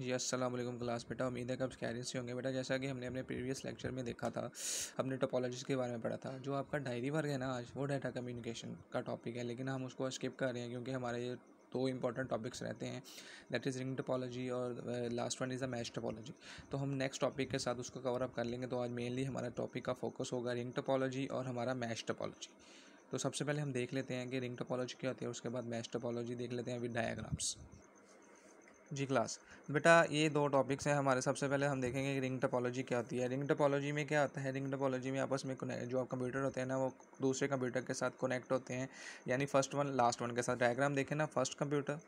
जी Aslam class बेटा उम्मीद है कि आप कैरियर से होंगे बेटा जैसा कि हमने अपने प्रीवियस लेक्चर में देखा था हमने टोपोलॉजीज के बारे में पढ़ा था जो आपका डायरी वर्ग है ना आज वो डाटा कम्युनिकेशन का टॉपिक है लेकिन हम उसको स्किप कर रहे हैं क्योंकि हमारे ये दो इंपॉर्टेंट टॉपिक्स रहते हैं दैट इज़ रिंग टोपोलॉजी और last one is a mesh topology तो हम नेक्स्ट टॉपिक के साथ उसको कवर अप कर लेंगे तो आज मेनली हमारा टॉपिक का फोकस होगा रिंग टोपोलॉजी और हमारा मैच टोपोलॉजी तो सबसे पहले हम देख लेते हैं कि रिंग टोपोलॉजी क्या होती है उसके बाद मैच टोपोलॉजी देख लेते हैं विद डायाग्राम्स जी क्लास बेटा ये दो टॉपिक्स हैं हमारे सबसे पहले हम देखेंगे कि रिंग टपोलॉजी क्या होती है रिंग टपोलॉजी में क्या होता है रिंग टपोलॉजी में आपस में जो आप कंप्यूटर होते हैं ना वो दूसरे कंप्यूटर के साथ कनेक्ट होते हैं यानी फर्स्ट वन लास्ट वन के साथ डायग्राम देखें ना first computer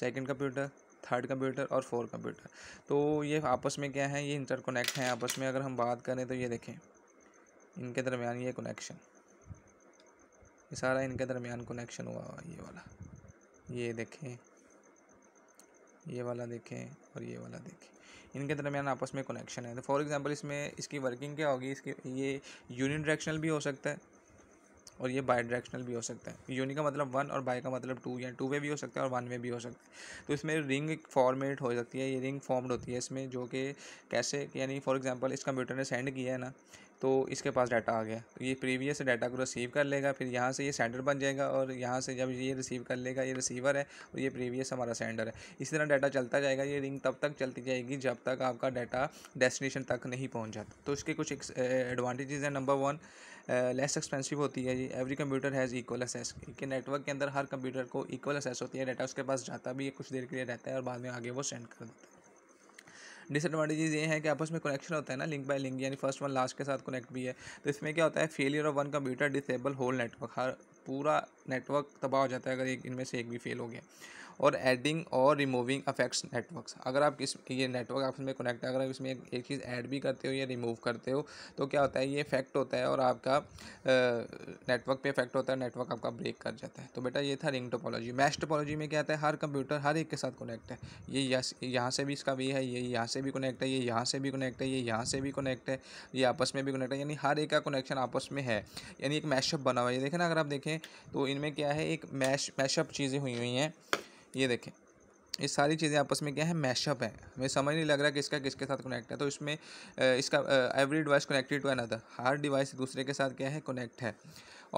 second computer third computer और फोर्थ कंप्यूटर तो ये आपस में क्या है ये इंटरकनेक्ट हैं आपस में अगर हम बात करें तो ये देखें इनके दरमियान ये कनेक्शन ये सारा इनके दरमियान कनेक्शन हुआ ये वाला ये देखें ये वाला देखें और ये वाला देखें इनके दरमियान आपस में कनेक्शन है तो फॉर एग्जांपल इसमें इसकी वर्किंग क्या होगी इसकी ये यूनि डायरेक्शनल भी हो सकता है और ये बाई डायरेक्शनल भी हो सकता है यूनि का मतलब वन और बाई का मतलब टू या टू वे भी हो सकता है और वन वे भी हो सकता है तो इसमें रिंग एक फॉर्मेट हो सकती है ये रिंग फॉर्म्ड होती है इसमें जो कि कैसे यानी फॉर एग्ज़ाम्पल इस कंप्यूटर ने सेंड किया है ना तो इसके पास डाटा आ गया तो ये प्रीवियस डाटा को रिसीव कर लेगा फिर यहाँ से ये सेंडर बन जाएगा और यहाँ से जब ये रिसीव कर लेगा ये रिसीवर है और ये प्रीवियस हमारा सेंडर है इसी तरह डाटा चलता जाएगा ये रिंग तब तक चलती जाएगी जब तक आपका डाटा डेस्टिनेशन तक नहीं पहुँच जाता तो इसके कुछ एडवांटेजेज़ हैं नंबर वन लेस एक्सपेंसिव होती है जी every computer has equal access कि नेटवर्क के अंदर हर कंप्यूटर को इक्वल एक्सेस होती है डाटा उसके पास जाता भी है कुछ देर के लिए रहता है और बाद में आगे वो सेंड कर देता है डिसएडवांटेजेस ये हैं कि आपस में कनेक्शन होता है ना लिंक बाय लिंक यानी फर्स्ट वन लास्ट के साथ कनेक्ट भी है तो इसमें क्या होता है failure of one computer disable whole network हर पूरा नेटवर्क तबाह हो जाता है अगर एक इनमें से एक भी फेल हो गया और एडिंग और रिमूविंग अफेक्ट्स नेटवर्क्स अगर आप इस ये नेटवर्क आपस में कनेक्ट है अगर आप इसमें एक, एक चीज़ ऐड भी करते हो या रिमूव करते हो तो क्या होता है ये इफेक्ट होता है और आपका नेटवर्क पे इफेक्ट होता है नेटवर्क आपका ब्रेक कर जाता है तो बेटा ये था रिंग टोपोलॉजी मैश टोपोलॉजी में क्या आता है हर कंप्यूटर हर एक के साथ कनेक्ट है ये यहाँ से भी इसका वे है ये यहाँ से भी कनेक्ट है ये यहाँ से भी कनेक्ट है ये यहाँ से भी कनेक्ट है ये आपस में भी कनेक्ट है यानी हर एक का कनेक्शन आपस में है यानी एक मैशअप बना हुआ है देखें ना अगर आप देखें तो इनमें क्या है एक मैश मैशअप चीज़ें हुई हुई हैं ये देखें ये सारी चीज़ें आपस में क्या है मैशअप है हमें समझ नहीं लग रहा कि इसका किसके साथ कनेक्ट है तो इसमें इसका every device connected to another हर डिवाइस दूसरे के साथ क्या है कनेक्ट है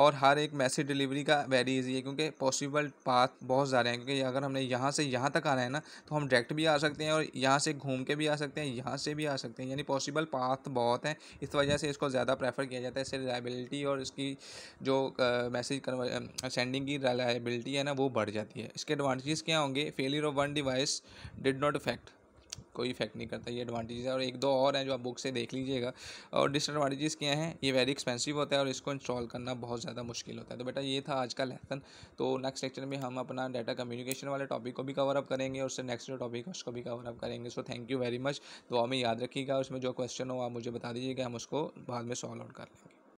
और हर एक मैसेज डिलीवरी का वेरी ईजी है क्योंकि पॉसिबल पाथ बहुत सारे हैं क्योंकि अगर हमने यहाँ से यहाँ तक आना है ना तो हम डायरेक्ट भी आ सकते हैं और यहाँ से घूम के भी आ सकते हैं यहाँ से भी आ सकते हैं यानी पॉसिबल पाथ बहुत हैं इस वजह से इसको ज़्यादा प्रेफर किया जाता है इससे रिलायबिलिटी और इसकी जो मैसेज सेंडिंग की रिलायबिलिटी है ना वो बढ़ जाती है इसके एडवांटेजेस क्या होंगे failure of one device did not effect कोई इफेक्ट नहीं करता ये एडवांटेजेस है और एक दो और हैं जो आप बुक से देख लीजिएगा और डिसएडवांटेजेस क्या हैं ये वेरी एक्सपेंसिव होता है और इसको इंस्टॉल करना बहुत ज़्यादा मुश्किल होता है तो बेटा ये था आज का लेसन तो नेक्स्ट लेक्चर में हम अपना डाटा कम्युनिकेशन वाले टॉपिक को भी कवर अप करेंगे और उससे नेक्स्ट जो टॉपिक है उसको भी कवर अप करेंगे so thank you very much तो हमें याद रखिएगा उसमें जो क्वेश्चन हो आप मुझे बता दीजिएगा हम उसको बाद में सॉल्व आउट कर लेंगे